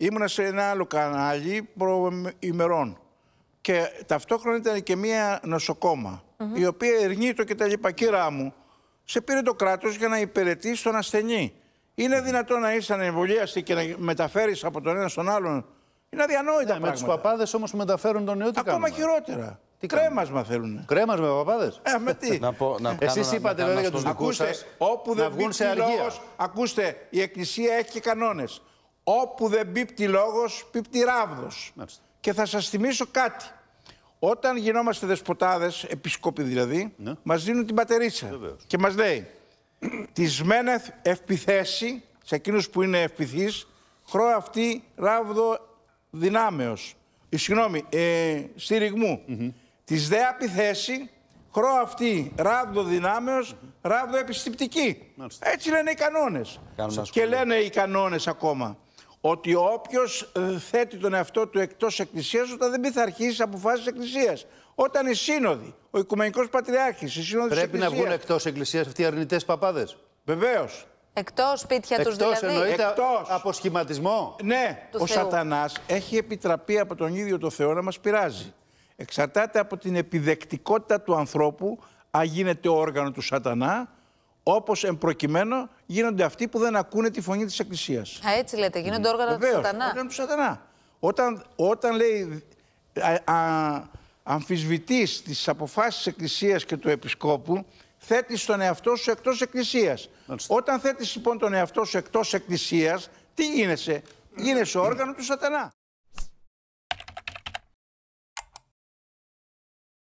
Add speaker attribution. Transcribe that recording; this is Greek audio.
Speaker 1: Ήμουνα σε ένα άλλο κανάλι προημερών. Και ταυτόχρονα ήταν και μία νοσοκόμα, η οποία ερνείτο και τα λοιπά. Κυρά μου, σε πήρε το κράτος για να υπηρετεί στον ασθενή. Είναι δυνατό να είσαι ανεμβολίαστη και να μεταφέρεις από τον ένα στον άλλον. Είναι αδιανόητα ναι, Με τους παπάδες όμως που μεταφέρουν τον ιό, τι Ακόμα χειρότερα. Τι κρέμασμα θέλουν. Κρέμασμα με παπάδες. Ε, με τι. Εσείς είπατε βέβαια για τους δικούς σας. Όπου δεν βγουν σε αργία. Ακούστε, η Εκκλησία έχει κανόνες. Όπου δεν πίπτει λόγος, πίπτει ράβδος. Και θα σας θυμίσω κάτι. Όταν γινόμαστε δεσποτάδες, επισκόποι δηλαδή, ναι. μας δίνουν την πατερίτσα. Και μας λέει, τη μένεθ ευπιθέσει, σε εκείνους που είναι ευπιθείς, χρώ αυτή ράβδο δυνάμεως. Ε, συγγνώμη, ε, στήριγμού. Της δε απειθέση, χρώ αυτή ράβδο δυνάμεως, ράβδο επιστηπτική. Έτσι λένε οι κανόνες. Και λένε οι κανόνες ακόμα ότι όποιος ε, θέτει τον εαυτό του εκτός εκκλησίας, όταν δεν πειθαρχεί αποφάσει εκκλησίας. Όταν οι σύνοδοι, ο Οικουμενικός Πατριάρχης, οι σύνοδοι Πρέπει να βγουν εκτός εκκλησίας αυτοί οι αρνητές παπάδες. Βεβαίως. Εκτός σπίτια δηλαδή? Ναι. του δηλαδή. Εκτός. Από σχηματισμό. Ναι, ο σατανάς έχει επιτραπεί από τον ίδιο το Θεό να μας πειράζει. Εξαρτάται από την επιδεκτικότητα του ανθρώπου, αν γίνεται όργανο του Σατανά, Όπως εμπροκειμένο γίνονται αυτοί που δεν ακούνε τη φωνή της Εκκλησίας. Α, έτσι λέτε, γίνονται όργανα του σατανά. Όργανα του σατανά. Όταν, όταν λέει αμφισβητή αμφισβητείς τις αποφάσεις Εκκλησίας και του Επισκόπου, θέτεις τον εαυτό σου εκτός Εκκλησίας. Όταν θέτεις λοιπόν τον εαυτό σου εκτός Εκκλησίας, τι γίνεσαι. Γίνεσαι όργανο του σατανά.